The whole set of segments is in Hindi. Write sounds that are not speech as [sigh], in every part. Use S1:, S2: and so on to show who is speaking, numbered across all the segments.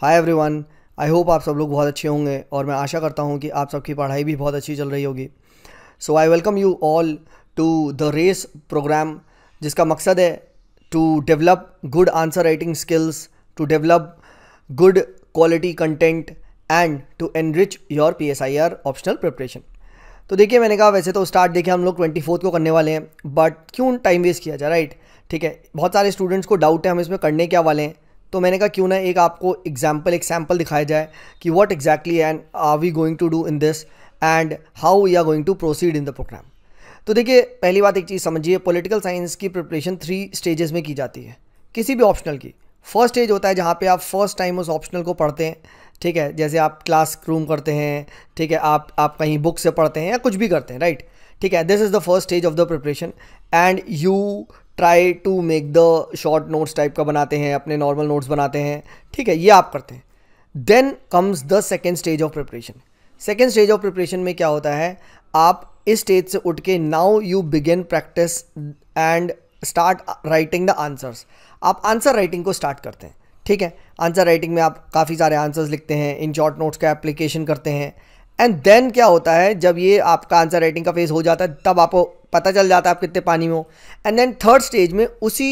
S1: हाय एवरीवन आई होप आप सब लोग बहुत अच्छे होंगे और मैं आशा करता हूँ कि आप सबकी पढ़ाई भी बहुत अच्छी चल रही होगी so I welcome you all to the race programme जिसका मकसद है to develop good answer writing skills to develop good quality content and to enrich your P S I R optional preparation तो देखिए मैंने कहा वैसे तो स्टार्ट देखिए हम लोग ट्वेंटी फोर्थ को करने वाले हैं बट क्यों टाइम वेस्ट किया जाए राइट ठीक है बहुत सारे स्टूडेंट्स को डाउट है हम इसमें करने क्या वाले हैं तो मैंने कहा क्यों ना एक आपको एग्जाम्पल एक सैम्पल दिखाया जाए कि what exactly and are we going to do in this and how we are going to proceed in the programme तो देखिए पहली बात एक चीज़ समझिए पॉलिटिकल साइंस की प्रिपरेशन थ्री स्टेजेस में की जाती है किसी भी ऑप्शनल की फर्स्ट स्टेज होता है जहाँ पे आप फर्स्ट टाइम उस ऑप्शनल को पढ़ते हैं ठीक है जैसे आप क्लास रूम करते हैं ठीक है आप आप कहीं बुक से पढ़ते हैं या कुछ भी करते हैं राइट ठीक है this is the first stage of the preparation and you try to make the short notes type का बनाते हैं अपने नॉर्मल नोट्स बनाते हैं ठीक है ये आप करते हैं then comes the second stage of preparation second stage of preparation में क्या होता है आप इस स्टेज से उठ के now you begin practice and start writing the answers आप आंसर राइटिंग को स्टार्ट करते हैं ठीक है आंसर राइटिंग में आप काफ़ी सारे आंसर्स लिखते हैं इन शॉर्ट नोट्स का एप्लीकेशन करते हैं एंड देन क्या होता है जब ये आपका आंसर राइटिंग का फेज हो जाता है तब आप पता चल जाता है आप कितने पानी में हो एंड देन थर्ड स्टेज में उसी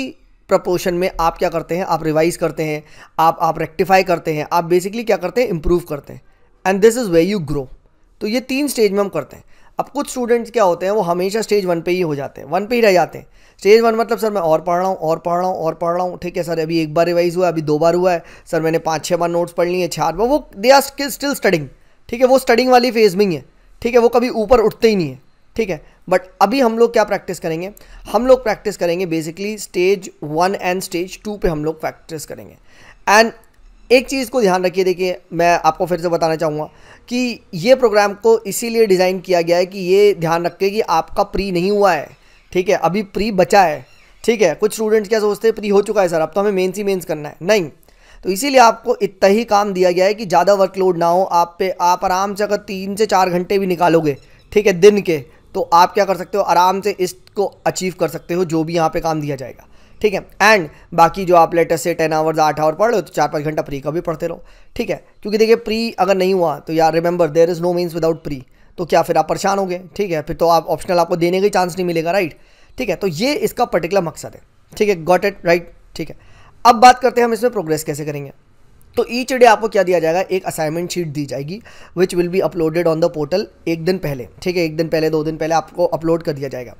S1: प्रपोर्शन में आप क्या करते हैं आप रिवाइज करते हैं आप आप रेक्टिफाई करते हैं आप बेसिकली क्या करते हैं इम्प्रूव करते हैं and this is way you grow तो ये तीन स्टेज में हम करते हैं अब कुछ स्टूडेंट्स क्या होते हैं वो हमेशा स्टेज वन पे ही हो जाते हैं वन पे ही रह जाते हैं स्टेज वन मतलब सर मैं और पढ़ रहा हूँ और पढ़ रहा हूँ और पढ़ रहा हूँ ठीक है सर अभी एक बार रिवाइज़ हुआ है अभी दो बार हुआ है सर मैंने पाँच छः बार नोट्स पढ़ लिए छः बार वो दे आर स्टिल स्टडिंग ठीक है वो स्टडिंग वाली फेज में ही है ठीक है वो कभी ऊपर उठते ही नहीं है ठीक है बट अभी हम लोग क्या प्रैक्टिस करेंगे हम लोग प्रैक्टिस करेंगे basically stage one and stage two पे हम लोग प्रैक्टिस करेंगे एंड एक चीज़ को ध्यान रखिए देखिए मैं आपको फिर से बताना चाहूँगा कि ये प्रोग्राम को इसीलिए डिज़ाइन किया गया है कि ये ध्यान रखें कि आपका प्री नहीं हुआ है ठीक है अभी प्री बचा है ठीक है कुछ स्टूडेंट्स क्या सोचते हैं प्री हो चुका है सर अब तो हमें मेन्स ही मेन्स करना है नहीं तो इसीलिए आपको इतना ही काम दिया गया है कि ज़्यादा वर्कलोड ना हो आप पे आप आराम से अगर तीन से चार घंटे भी निकालोगे ठीक है दिन के तो आप क्या कर सकते हो आराम से इसको अचीव कर सकते हो जो भी यहाँ पे काम दिया जाएगा ठीक है एंड बाकी जो आप लेटेस्ट से टेन आवर्स आठ आवर पढ़ रहे हो तो चार पाँच घंटा प्री का भी पढ़ते रहो ठीक है क्योंकि देखिए प्री अगर नहीं हुआ तो यार remember there is no means without pre तो क्या फिर आप परेशान होंगे ठीक है फिर तो आप ऑप्शनल आपको देने का चांस नहीं मिलेगा राइट ठीक है तो ये इसका पर्टिकुलर मकसद है ठीक है गॉट इट राइट ठीक है अब बात करते हैं हम इसमें प्रोग्रेस कैसे करेंगे तो ईच डे आपको क्या दिया जाएगा एक असाइनमेंट शीट दी जाएगी which will be uploaded on the portal एक दिन पहले ठीक है एक दिन पहले दो दिन पहले आपको अपलोड कर दिया जाएगा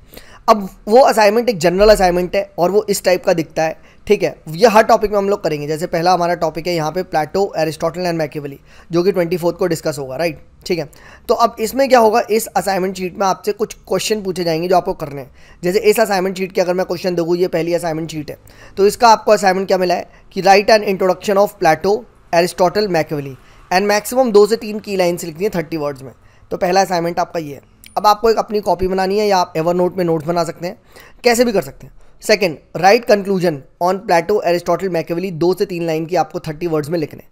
S1: अब वो असाइनमेंट एक जनरल असाइनमेंट है और वो इस टाइप का दिखता है ठीक है ये हर टॉपिक में हम लोग करेंगे जैसे पहला हमारा टॉपिक है यहाँ पे प्लेटो एरिस्टोटल एंड मैकेवली जो कि ट्वेंटी फोर्थ को डिस्कस होगा राइट ठीक है तो अब इसमें क्या होगा इस असाइनमेंट शीट में आपसे कुछ क्वेश्चन पूछे जाएंगे जो आपको करने हैं जैसे इस असाइनमेंट शीट के अगर मैं क्वेश्चन दूँ ये पहली असाइनमेंट शीट है तो इसका आपको असाइनमेंट क्या मिला है कि right and introduction of Plato Aristotle Machiavelli and maximum दो से तीन की लाइन्स लिखनी है थर्टी वर्ड्स में तो पहला असाइनमेंट आपका ये है अब आपको एक अपनी कॉपी बनानी है या आप एवर नोट में नोट्स बना सकते हैं कैसे भी कर सकते हैं second right conclusion on Plato Aristotle Machiavelli दो से तीन लाइन की आपको थर्टी वर्ड्स में लिखने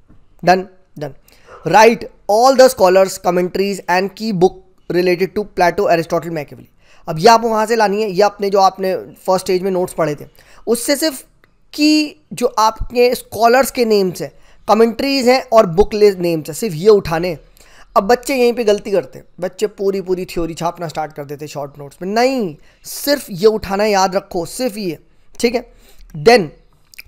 S1: done done right all the scholars commentaries and की book related to Plato Aristotle Machiavelli अब ये आपको वहाँ से लानी है या अपने जो आपने फर्स्ट स्टेज में नोट्स पढ़े थे उससे सिर्फ की जो आपके स्कॉलर्स के नेम्स हैं कमेंट्रीज हैं और बुक नेम्स हैं सिर्फ ये उठाने अब बच्चे यहीं पे गलती करते हैं बच्चे पूरी पूरी थ्योरी छापना स्टार्ट कर देते शॉर्ट नोट्स में नहीं सिर्फ ये उठाना याद रखो सिर्फ ये ठीक है देन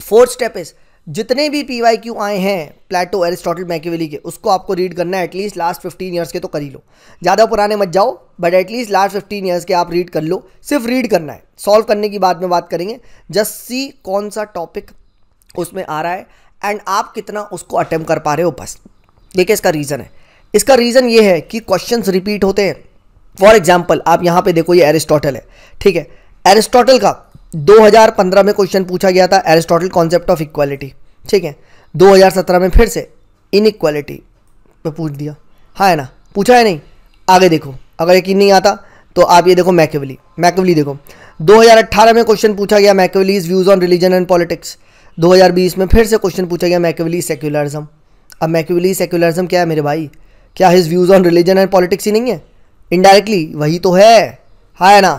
S1: फोर्थ स्टेप इज़ जितने भी पी वाई क्यू आए हैं प्लेटो एरिस्टोटल मैकेवेली के उसको आपको रीड करना है एटलीस्ट लास्ट फिफ्टीन ईयर्स के तो कर ही लो ज़्यादा पुराने मत जाओ but at least last fifteen years के आप रीड कर लो सिर्फ रीड करना है सॉल्व करने की बाद में बात करेंगे जस्ट सी कौन सा टॉपिक उसमें आ रहा है एंड आप कितना उसको अटैम्प्ट कर पा रहे हो बस देखिए इसका रीज़न है इसका रीज़न ये है कि क्वेश्चन रिपीट होते हैं फॉर एग्जाम्पल आप यहाँ पे देखो ये एरिस्टोटल है ठीक है एरिस्टोटल का 2015 में क्वेश्चन पूछा गया था एरिस्टोटल कॉन्सेप्ट ऑफ इक्वालिटी ठीक है 2017 में फिर से इनइक्वालिटी पर पूछ दिया हाँ है ना पूछा है नहीं आगे देखो अगर यकीन नहीं आता तो आप ये देखो मैकेवली मैकेवली देखो 2018 में क्वेश्चन पूछा गया Machiavelli's views on religion and politics 2020 में फिर से क्वेश्चन पूछा गया मैकेवली सेक्युलरिज्म अब मैकेवली सेक्युलरिज्म क्या है मेरे भाई क्या his views on religion and politics ही नहीं है इनडायरेक्टली वही तो है है हाँ ना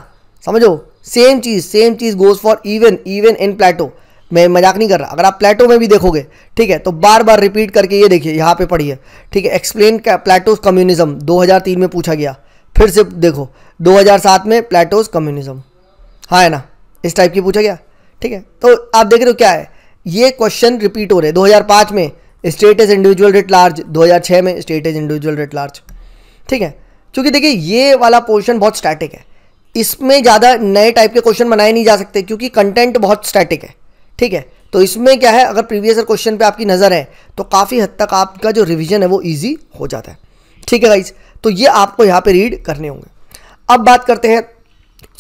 S1: समझो सेम चीज़ सेम चीज़ goes for even even in Plato मैं मजाक नहीं कर रहा अगर आप प्लेटो में भी देखोगे ठीक है तो बार बार रिपीट करके ये देखिए यहाँ पे पढ़िए ठीक है एक्सप्लेन प्लेटोज कम्युनिज्म 2003 में पूछा गया फिर से देखो 2007 में प्लेटोज कम्युनिज्म हाँ है ना इस टाइप की पूछा गया ठीक है तो आप देख रहे हो क्या है ये क्वेश्चन रिपीट हो रहे हैं दो में state is individual writ large 2006 में state is individual writ large ठीक है क्योंकि देखिए ये वाला पोर्शन बहुत स्टैटिक है इसमें ज़्यादा नए टाइप के क्वेश्चन बनाए नहीं जा सकते क्योंकि कंटेंट बहुत स्टैटिक है ठीक है तो इसमें क्या है अगर प्रीवियस क्वेश्चन पे आपकी नज़र है तो काफ़ी हद तक आपका जो रिविजन है वो ईजी हो जाता है ठीक है गाइज तो ये आपको यहाँ पे रीड करने होंगे अब बात करते हैं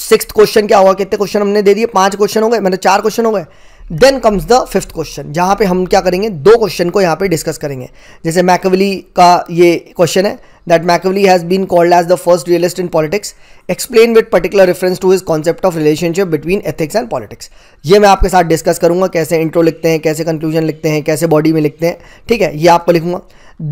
S1: सिक्स क्वेश्चन क्या होगा कितने क्वेश्चन हमने दे दिए पांच क्वेश्चन हो गए मैंने मतलब चार क्वेश्चन हो गए then comes the fifth question जहाँ पे हम क्या करेंगे दो क्वेश्चन को यहाँ पे डिस्कस करेंगे जैसे मैकवली का ये क्वेश्चन है that Machiavelli has been called as the first realist in politics explain with particular reference to his concept of relationship between ethics and politics ये मैं आपके साथ डिस्कस करूंगा कैसे इंट्रो लिखते हैं कैसे कंक्लूजन लिखते हैं कैसे बॉडी में लिखते हैं ठीक है ये आपको लिखूंगा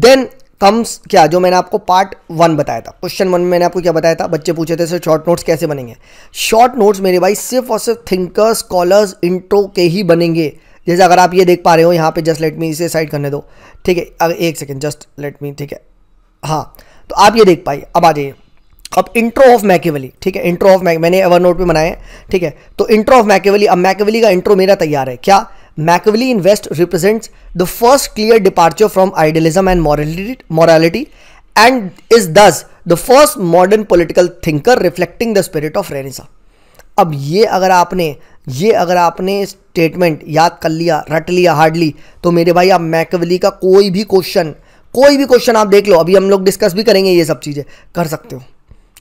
S1: देन कम्स क्या जो मैंने आपको पार्ट वन बताया था क्वेश्चन वन में मैंने आपको क्या बताया था बच्चे पूछे थे सर शॉर्ट नोट्स कैसे बनेंगे शॉर्ट नोट्स मेरे भाई सिर्फ और सिर्फ थिंकर्स कॉलर्स इंट्रो के ही बनेंगे जैसे अगर आप ये देख पा रहे हो यहाँ पे जस्ट लेट मी इसे साइड करने दो ठीक है अगर एक सेकेंड जस्ट लेट मी ठीक है हाँ तो आप ये देख पाइए अब आ जाइए अब इंट्रो ऑफ मैकेवली ठीक है इंट्रो ऑफ मैके मैंने एवर नोट पर बनाया है ठीक है तो इंट्रो ऑफ मैकेवली अब मैकेवली का इंट्रो मेरा तैयार है क्या Machiavelli in west represents the first clear departure from idealism and morality morality and is thus the first modern political thinker reflecting the spirit of अब ये अगर आपने ये अगर आपने स्टेटमेंट याद कर लिया रट लिया हार्डली तो मेरे भाई आप मैकवली का कोई भी क्वेश्चन कोई भी क्वेश्चन आप देख लो अभी हम लोग डिस्कस भी करेंगे ये सब चीज़ें कर सकते हो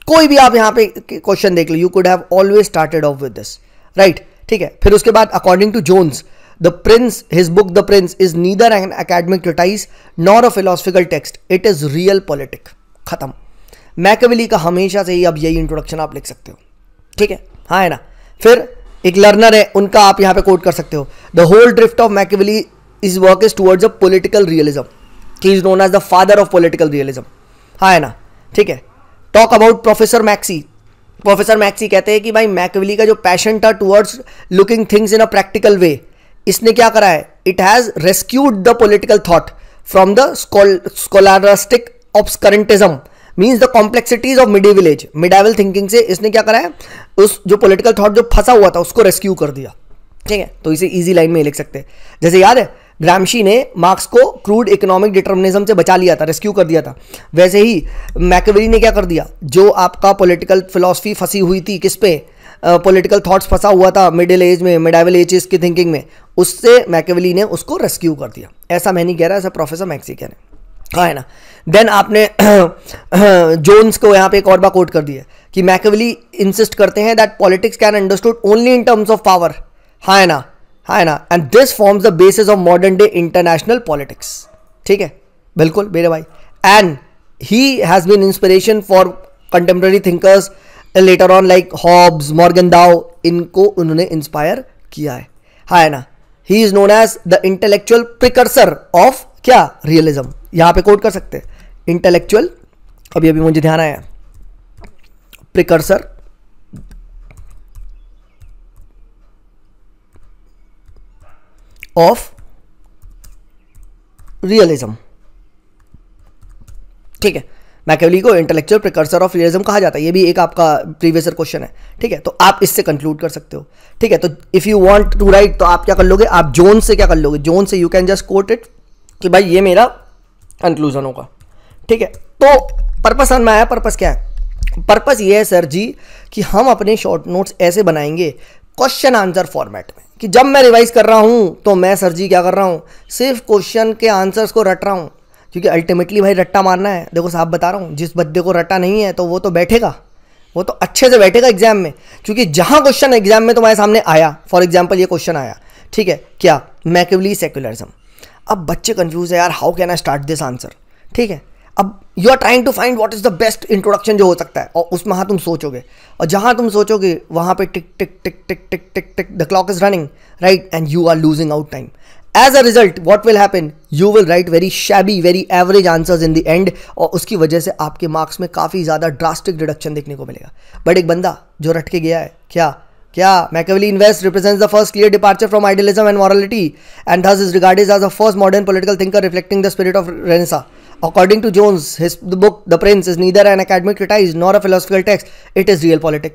S1: कोई भी आप यहाँ पे क्वेश्चन देख लो you could have always started off with this right ठीक है फिर उसके बाद according to Jones The Prince, his book The Prince, is neither an academic treatise nor a philosophical text. It is real politic. खत्म मैकविली का हमेशा से ही अब यही इंट्रोडक्शन आप लिख सकते हो ठीक है हाँ है ना फिर एक लर्नर है उनका आप यहाँ पे कोट कर सकते हो the whole drift of Machiavelli is work is towards a political realism he is known as the father of political realism हाँ है ना ठीक है talk about professor Maxey professor Maxey कहते हैं कि भाई मैकविली का जो पैशन था towards looking things in a practical way इसने क्या करा है it has rescued the political thought from the scholastic obscurantism means the complexities of MIDI medieval medieval thinking से इसने क्या करा है उस जो पोलिटिकल थॉट जो फंसा हुआ था उसको रेस्क्यू कर दिया ठीक है तो इसे ईजी लाइन में लिख सकते हैं जैसे याद है ग्रामशी ने मार्क्स को क्रूड इकोनॉमिक डिटर्मिनिज्म से बचा लिया था रेस्क्यू कर दिया था वैसे ही मैकेवरी ने क्या कर दिया जो आपका पॉलिटिकल फिलॉसफी फंसी हुई थी किस पे पॉलिटिकल थॉट्स फंसा हुआ था मिडिल एज में मिडावल एज की थिंकिंग में उससे मैकेवली ने उसको रेस्क्यू कर दिया ऐसा मैं नहीं कह रहा ऐसा प्रोफेसर मैक्सी कह रहे हाँ है ना देन आपने जोन्स [clears throat] को यहाँ पे एक और बार कोट कर दिया कि मैकेवली इंसिस्ट करते हैं that politics can understood only in terms of power हाँ है ना हाँ है ना and this forms the basis of modern day international politics ठीक है बिल्कुल मेरे भाई and he has been inspiration for contemporary thinkers later on like Hobbes Morgenthau इनको उन्होंने इंस्पायर किया है हाँ, है ना he is known as the intellectual precursor of क्या रियलिज्म यहां पे कोट कर सकते हैं इंटेलेक्चुअल अभी अभी मुझे ध्यान आया प्रिकर्सर ऑफ रियलिज्म ठीक है मैकेवली को इंटेलेक्चुअल प्रिकर्सर ऑफ रियलिज्म कहा जाता है ये भी एक आपका प्रीवियसर क्वेश्चन है ठीक है तो आप इससे कंक्लूड कर सकते हो ठीक है तो if you want to write तो आप क्या कर लोगे आप जोन से क्या कर लोगे जोन से you can just quote it कि भाई ये मेरा कंक्लूजन होगा ठीक है तो पर्पस समझ में आया पर्पस क्या है पर्पस ये है सर जी कि हम अपने शॉर्ट नोट्स ऐसे बनाएंगे क्वेश्चन आंसर फॉर्मेट में कि जब मैं रिवाइज कर रहा हूँ तो मैं सर जी क्या कर रहा हूँ सिर्फ क्वेश्चन के आंसर्स को रट रहा हूँ क्योंकि अल्टीमेटली भाई रट्टा मारना है देखो साहब बता रहा हूँ जिस बंदे को रट्टा नहीं है तो वो तो बैठेगा वो तो अच्छे से बैठेगा एग्जाम में क्योंकि जहाँ क्वेश्चन एग्जाम में तुम्हारे सामने आया फॉर एग्जाम्पल ये क्वेश्चन आया ठीक है क्या मैकेवली सेक्युलरिज्म अब बच्चे कन्फ्यूज है यार how can I start this answer ठीक है अब you are trying to find what is the best introduction जो हो सकता है और उसमें हाँ तुम सोचोगे और जहाँ तुम सोचोगे वहाँ पे tick tick tick tick tick tick tick the clock is running right and you are losing out time as a result what will happen you will write very shabby very average answers in the end और उसकी वजह से आपके मार्क्स में काफ़ी ज़्यादा ड्रास्टिक डिडक्शन देखने को मिलेगा बट एक बंदा जो रट के गया है क्या क्या Machiavelli in west represents the first clear departure from idealism and morality and he's is regarded as the first modern political thinker reflecting the spirit of Renaissance to Jones his the book the prince is neither an academic critique nor a philosophical text it is real real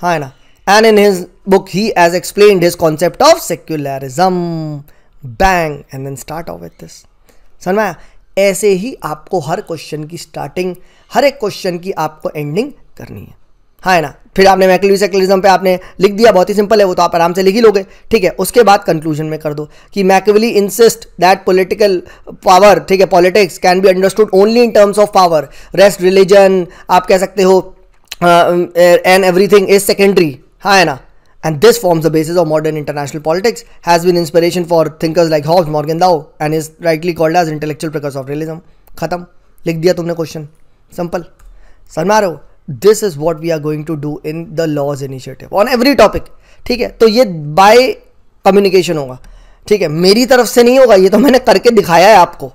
S1: हाँ है ना and in his book he has explained his concept of secularism bang and then start off with this समझ में ऐसे ही आपको हर क्वेश्चन की स्टार्टिंग हर एक क्वेश्चन की आपको एंडिंग करनी है हाँ है ना फिर आपने मैकलिस एक्लिज्म पे आपने लिख दिया बहुत ही सिंपल है वो तो आप आराम से लिख ही लोगे ठीक है उसके बाद कंक्लूजन में कर दो कि Machiavelli insist that political power ठीक है politics can be understood only in terms of power rest religion आप कह सकते हो एंड एवरीथिंग इज सेकेंडरी हाँ है ना and this forms the basis of modern international politics, has been inspiration for thinkers like Hobbes, Morgenthau, and is rightly called as intellectual precursor of realism. Khatam. likh diya tumne question simple samaro this is what we are going to do in the laws initiative on every topic theek hai to ye by communication hoga theek hai meri taraf se nahi hoga ye to maine karke dikhaya hai aapko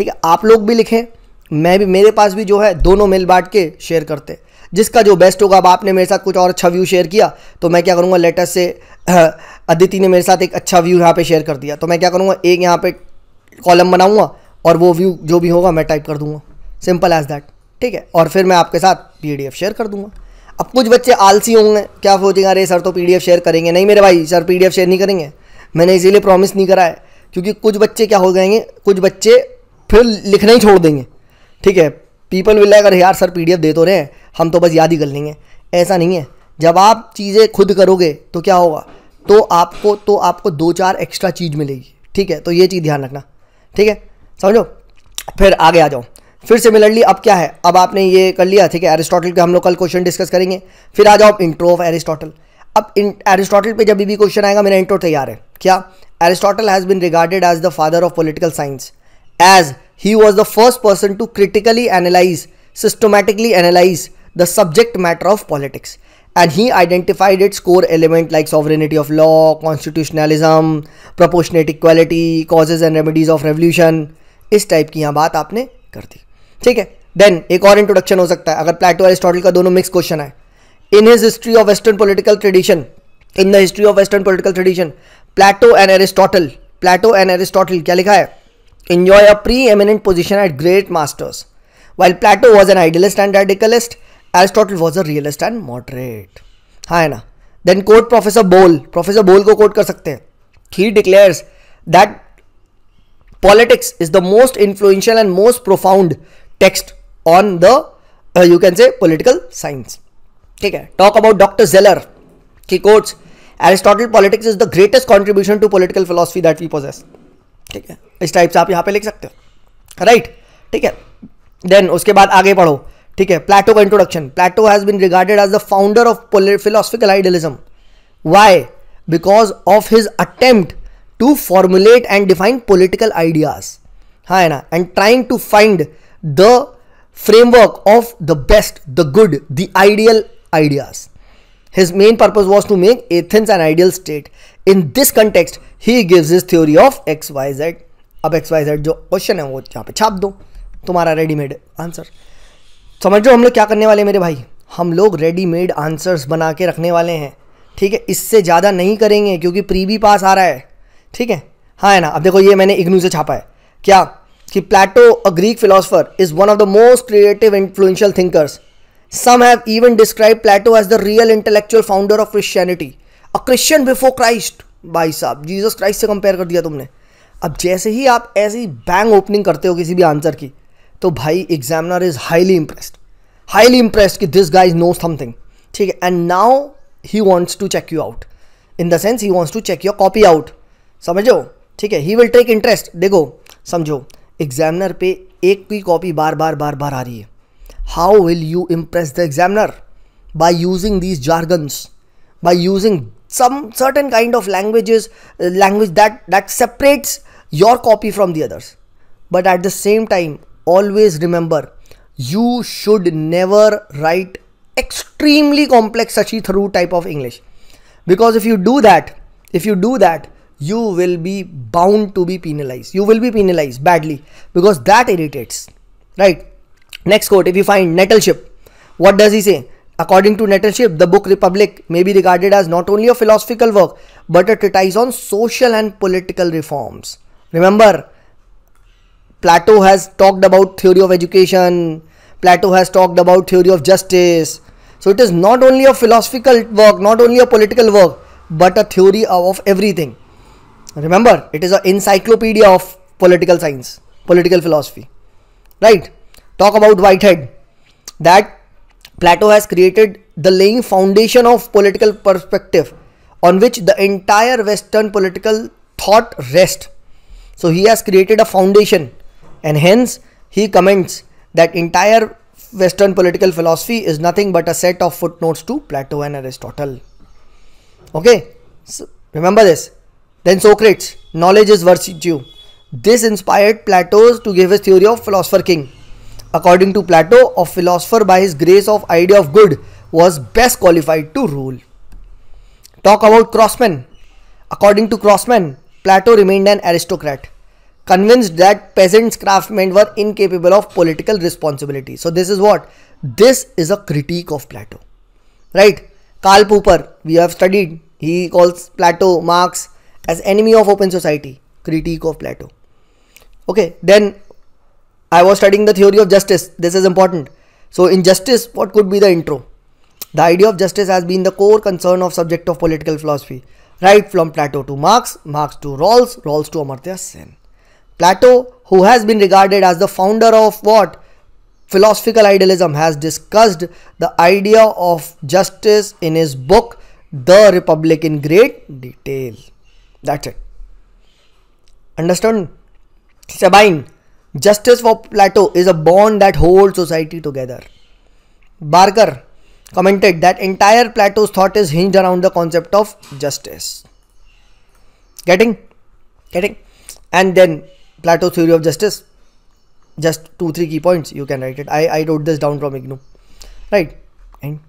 S1: theek hai aap log bhi likhe भी लिखें मैं भी मेरे पास भी जो है दोनों मेल बांट के शेयर करते जिसका जो बेस्ट होगा अब आपने मेरे साथ कुछ और अच्छा व्यू शेयर किया तो मैं क्या करूँगा लेटेस्ट से अदिति ने मेरे साथ एक अच्छा व्यू यहाँ पे शेयर कर दिया तो मैं क्या करूँगा एक यहाँ पे कॉलम बनाऊँगा और वो व्यू जो भी होगा मैं टाइप कर दूँगा सिंपल एज दैट ठीक है और फिर मैं आपके साथ पी शेयर कर दूँगा अब कुछ बच्चे आलसी होंगे क्या सोचेंगे अरे सर तो पी शेयर करेंगे नहीं मेरे भाई सर पी शेयर नहीं करेंगे मैंने इसीलिए प्रॉमिस नहीं करा है क्योंकि कुछ बच्चे क्या हो जाएंगे कुछ बच्चे फिर लिखना ही छोड़ देंगे ठीक है पीपल विल लाइक अरे यार सर पी दे तो रहे हैं हम तो बस याद ही कर लेंगे ऐसा नहीं है जब आप चीज़ें खुद करोगे तो क्या होगा तो आपको तो आपको दो चार एक्स्ट्रा चीज़ मिलेगी ठीक है तो ये चीज़ ध्यान रखना ठीक है समझो फिर आगे आ जाओ फिर सिमिलरली अब क्या है अब आपने ये कर लिया ठीक है एरिस्टोटल के हम लोग कल क्वेश्चन डिस्कस करेंगे फिर आ जाओ आप इंट्रो ऑफ एरिस्टोटल अब इन एरिस्टोटल पे जब भी क्वेश्चन आएगा मेरा इंट्रो तैयार है क्या Aristotle has been regarded as the father of political science as he was the first person to critically analyse systematically analyse the subject matter of politics and he identified its core element like sovereignty of law, constitutionalism, proportionate equality, causes and remedies of revolution. इस टाइप की यहाँ बात आपने कर दी ठीक है देन एक और इंट्रोडक्शन हो सकता है अगर प्लेटो एरिस्टोटल का दोनों मिक्स क्वेश्चन है in his history of western political tradition in the history of western political tradition Plato and Aristotle Plato and Aristotle क्या लिखा है enjoy a pre-eminent position at great masters. While Plato was an idealist and radicalist, Aristotle was a realist and moderate हाँ है ना then quote professor Bowle professor Bowle को कोट कर सकते हैं he declares that politics is the most influential and most profound text on the you can say political science ठीक है टॉक अबाउट डॉक्टर जेलर की quotes Aristotle politics is the greatest contribution to political philosophy that we possess ठीक है इस टाइप से आप यहाँ पे लिख सकते हो राइट ठीक है देन उसके बाद आगे पढ़ो ठीक है प्लेटो का introduction Plato has been regarded as the founder of philosophical idealism why because of his attempt to formulate and define political ideas हाँ है ना and trying to find the framework of the best the good the ideal ideas his main purpose was to make Athens an ideal state in this context he gives is theory of X Y Z अब एक्स वाई जेड जो क्वेश्चन है वो यहाँ पे छाप दो तुम्हारा रेडीमेड आंसर समझ लो हम लोग क्या करने वाले मेरे भाई हम लोग रेडीमेड आंसर्स बना के रखने वाले हैं ठीक है इससे ज़्यादा नहीं करेंगे क्योंकि प्री भी पास आ रहा है ठीक है हाँ है ना अब देखो ये मैंने इग्नू से छापा है क्या कि Plato a Greek philosopher is one of the most creative influential thinkers some have even describe Plato as the real intellectual founder of Christianity a Christian before Christ भाई साहब जीसस क्राइस्ट से कंपेयर कर दिया तुमने अब जैसे ही आप ऐसी बैंग ओपनिंग करते हो किसी भी आंसर की तो भाई examiner is highly impressed highly impressed कि दिस गाइज नो समथिंग ठीक है and now he wants to check you out in the sense he wants to check your copy out समझो ठीक है ही विल टेक इंटरेस्ट देखो समझो एग्जामिनर पे एक की कॉपी बार बार बार बार आ रही है how will you impress the examiner by using these jargons by using some certain kind of languages language that that separates your copy from from others but at the same time always remember you should never write extremely complex Sachi Tharoor type of English because if you do that, if you do that, you will be bound to be penalized. You will be penalized badly because that irritates, right? Next quote if you find Nettleship, what does he say? According to Nettleship, the book Republic may be regarded as not only a philosophical work but a treatise on social and political reforms. Remember, Plato has talked about theory of education. Plato has talked about theory of justice. So it is not only a philosophical work, not only a political work, but a theory of everything. Remember, it is an encyclopedia of political science, political philosophy. Right? Talk about Whitehead. That Plato has created the laying foundation of political perspective on which the entire Western political thought rests. So he has created a foundation and hence he comments that entire Western political philosophy is nothing but a set of footnotes to Plato and Aristotle. Okay, so remember this. Then Socrates, knowledge is virtue. This inspired Plato to give his theory of philosopher king. According to Plato, a philosopher by his grace of idea of good was best qualified to rule. Talk about Crossman. According to Crossman, Plato remained an aristocrat convinced that peasants craftsmen were incapable of political responsibility so this is what this is a critique of plato right karl popper we have studied he calls plato marx as enemy of open society critique of plato okay then i was studying the theory of justice this is important so in justice what could be the intro the idea of justice has been the core concern of subject of political philosophy right from plato to marx marx to rawls rawls to amartya sen Plato, who has been regarded as the founder of what? Philosophical idealism has discussed the idea of justice in his book The Republic in great detail. That's it. Understand? Sabine, justice for Plato is a bond that holds society together. Barker commented that entire Plato's thought is hinged around the concept of justice. Getting? Getting? And then Plato's theory of justice. Just two, three key points. You can write it. I, I wrote this down from IGNU. Right. And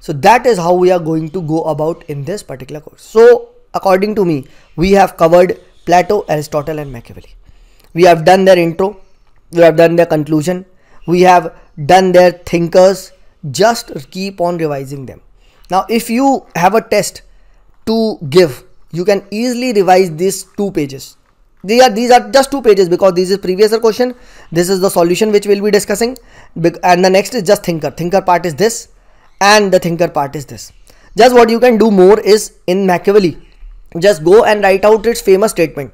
S1: so that is how we are going to go about in this particular course. So according to me, we have covered Plato, Aristotle and Machiavelli. We have done their intro. We have done their conclusion. We have done their thinkers. Just keep on revising them. Now, if you have a test to give, you can easily revise these two pages these are these are just two pages because this is previous question this is the solution which we'll be discussing and the next is just thinker thinker part is this and the thinker part is this just what you can do more is in machiavelli just go and write out its famous statement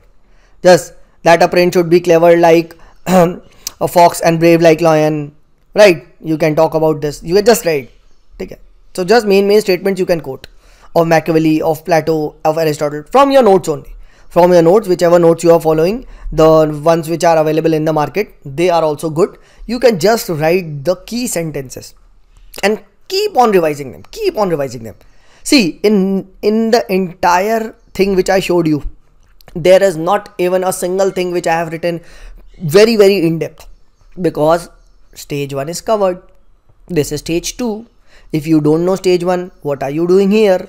S1: just that a prince should be clever like [clears throat] a fox and brave like lion right you can talk about this you can just write okay so just main main statements you can quote of machiavelli of plato of aristotle from your notes only from your notes whichever notes you are following the ones which are available in the market they are also good you can just write the key sentences and keep on revising them keep on revising them see in in the entire thing which i showed you there is not even a single thing which i have written very very in depth because stage 1 is covered this is stage 2 if you don't know stage 1 what are you doing here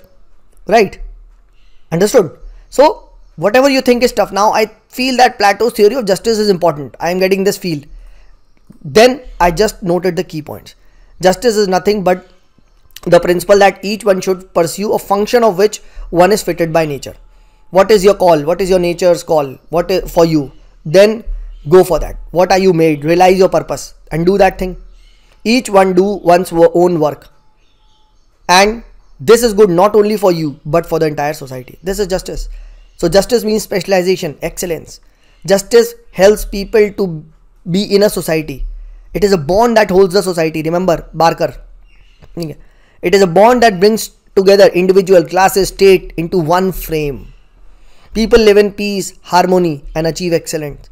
S1: right understood so whatever you think is tough now i feel that plato's theory of justice is important i am getting this feel then i just noted the key points justice is nothing but the principle that each one should pursue a function of which one is fitted by nature what is your call what is your nature's call what is for you then go for that what are you made realize your purpose and do that thing each one do one's own work and this is good not only for you but for the entire society this is justice so justice means specialization, excellence. Justice helps people to be in a society. It is a bond that holds the society. Remember, Barker. It is a bond that brings together individual classes, state into one frame. People live in peace, harmony, and achieve excellence.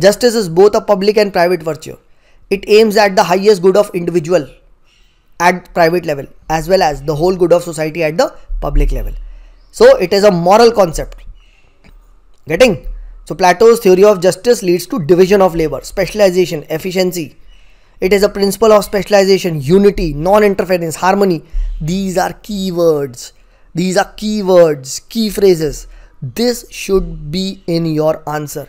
S1: Justice is both a public and private virtue. It aims at the highest good of individual at private level as well as the whole good of society at the public level. So it is a moral concept Getting? So Plato's theory of justice leads to division of labor, specialization, efficiency. It is a principle of specialization, unity, non-interference, harmony. These are keywords. These are keywords, key phrases. This should be in your answer.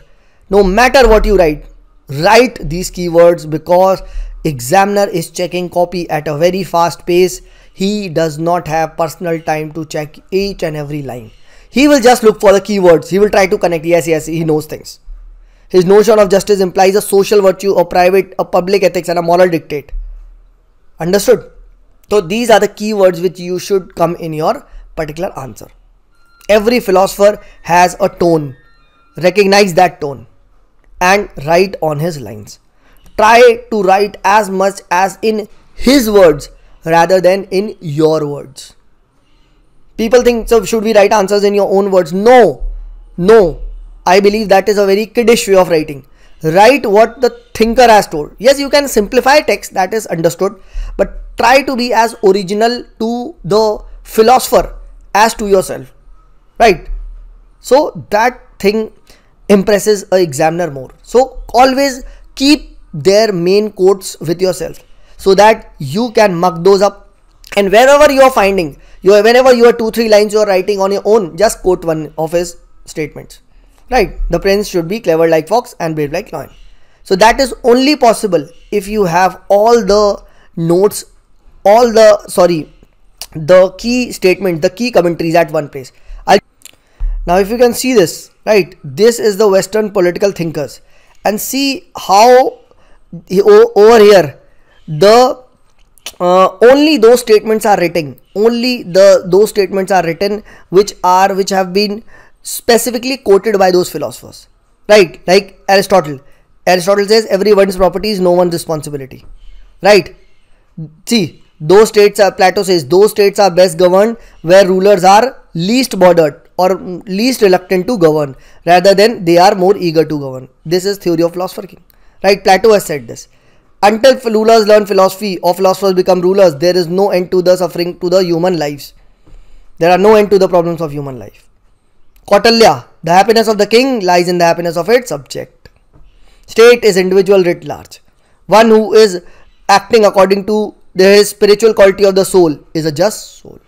S1: No matter what you write, write these keywords because examiner is checking copy at a very fast pace. He does not have personal time to check each and every line. He will just look for the keywords. He will try to connect. Yes, yes, he knows things. His notion of justice implies a social virtue, a private, a public ethics, and a moral dictate. Understood? So these are the keywords which you should come in your particular answer. Every philosopher has a tone. Recognize that tone and write on his lines. Try to write as much as in his words rather than in your words people think so should we write answers in your own words no no i believe that is a very kiddish way of writing write what the thinker has told yes you can simplify text that is understood but try to be as original to the philosopher as to yourself right so that thing impresses a examiner more so always keep their main quotes with yourself so that you can mug those up and wherever you are finding you whenever you are two three lines you are writing on your own just quote one of his statements right the prince should be clever like fox and brave like lion so that is only possible if you have all the notes all the sorry the key statement the key commentaries at one place I'll, now if you can see this right this is the western political thinkers and see how over here the uh, only those statements are written only the those statements are written which are which have been specifically quoted by those philosophers right like aristotle aristotle says everyone's property is no one's responsibility right see those states are plato says those states are best governed where rulers are least bothered or least reluctant to govern rather than they are more eager to govern this is theory of philosophy right plato has said this until rulers learn philosophy or philosophers become rulers, there is no end to the suffering to the human lives. There are no end to the problems of human life. Kautalya, the happiness of the king lies in the happiness of its subject. State is individual writ large. One who is acting according to the spiritual quality of the soul is a just soul.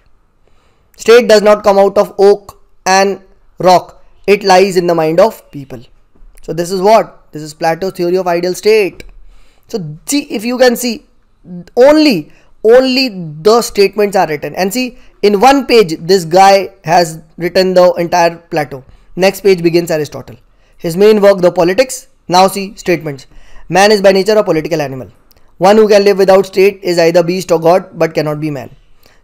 S1: State does not come out of oak and rock, it lies in the mind of people. So, this is what? This is Plato's theory of ideal state. So see if you can see only only the statements are written and see in one page this guy has written the entire plateau. Next page begins Aristotle. His main work the politics. Now see statements. Man is by nature a political animal. One who can live without state is either beast or god but cannot be man.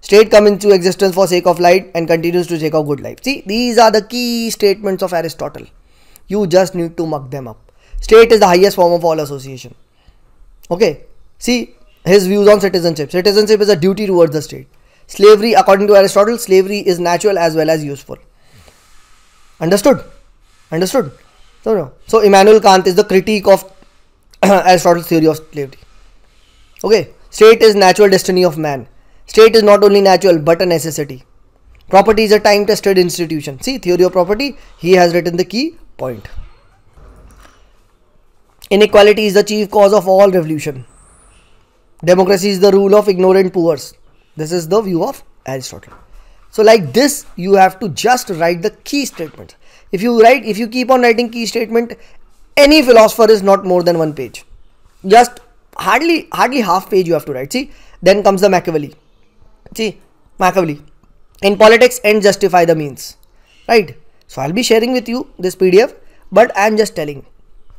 S1: State comes into existence for sake of light and continues to sake of good life. See, these are the key statements of Aristotle. You just need to mug them up. State is the highest form of all association. Okay, see his views on citizenship. Citizenship is a duty towards the state. Slavery, according to Aristotle, slavery is natural as well as useful. Understood? Understood? So, no. so Immanuel Kant is the critique of [clears throat] Aristotle's theory of slavery. Okay, state is natural destiny of man. State is not only natural but a necessity. Property is a time tested institution. See, theory of property, he has written the key point. Inequality is the chief cause of all revolution. Democracy is the rule of ignorant poors. This is the view of Aristotle. So like this, you have to just write the key statement. If you write, if you keep on writing key statement, any philosopher is not more than one page. Just hardly, hardly half page you have to write. See, then comes the Machiavelli. See, Machiavelli. In politics, and justify the means. Right? So I'll be sharing with you this PDF, but I'm just telling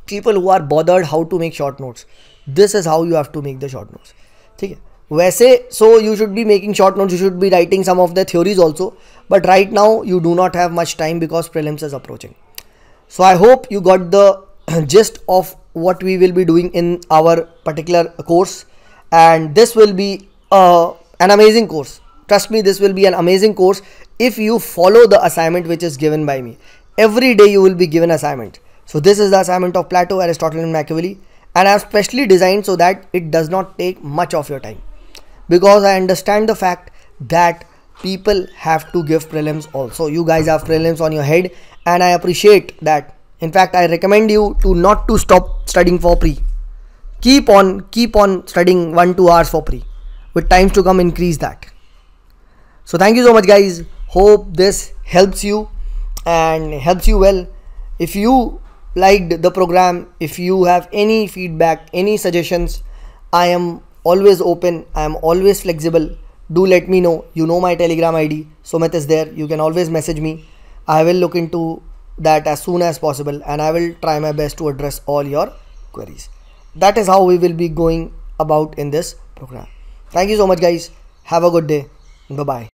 S1: people who are bothered how to make short notes this is how you have to make the short notes ठीक है वैसे so you should be making short notes you should be writing some of the theories also but right now you do not have much time because prelims is approaching so I hope you got the gist of what we will be doing in our particular course and this will be uh, an amazing course trust me this will be an amazing course if you follow the assignment which is given by me every day you will be given assignment so this is the assignment of Plato, Aristotle and Machiavelli and I have specially designed so that it does not take much of your time because I understand the fact that people have to give prelims also. You guys have prelims on your head and I appreciate that. In fact, I recommend you to not to stop studying for pre. Keep on, keep on studying 1-2 hours for pre. With times to come, increase that. So thank you so much guys. Hope this helps you and helps you well. If you liked the program if you have any feedback any suggestions i am always open i am always flexible do let me know you know my telegram id somit is there you can always message me i will look into that as soon as possible and i will try my best to address all your queries that is how we will be going about in this program thank you so much guys have a good day bye bye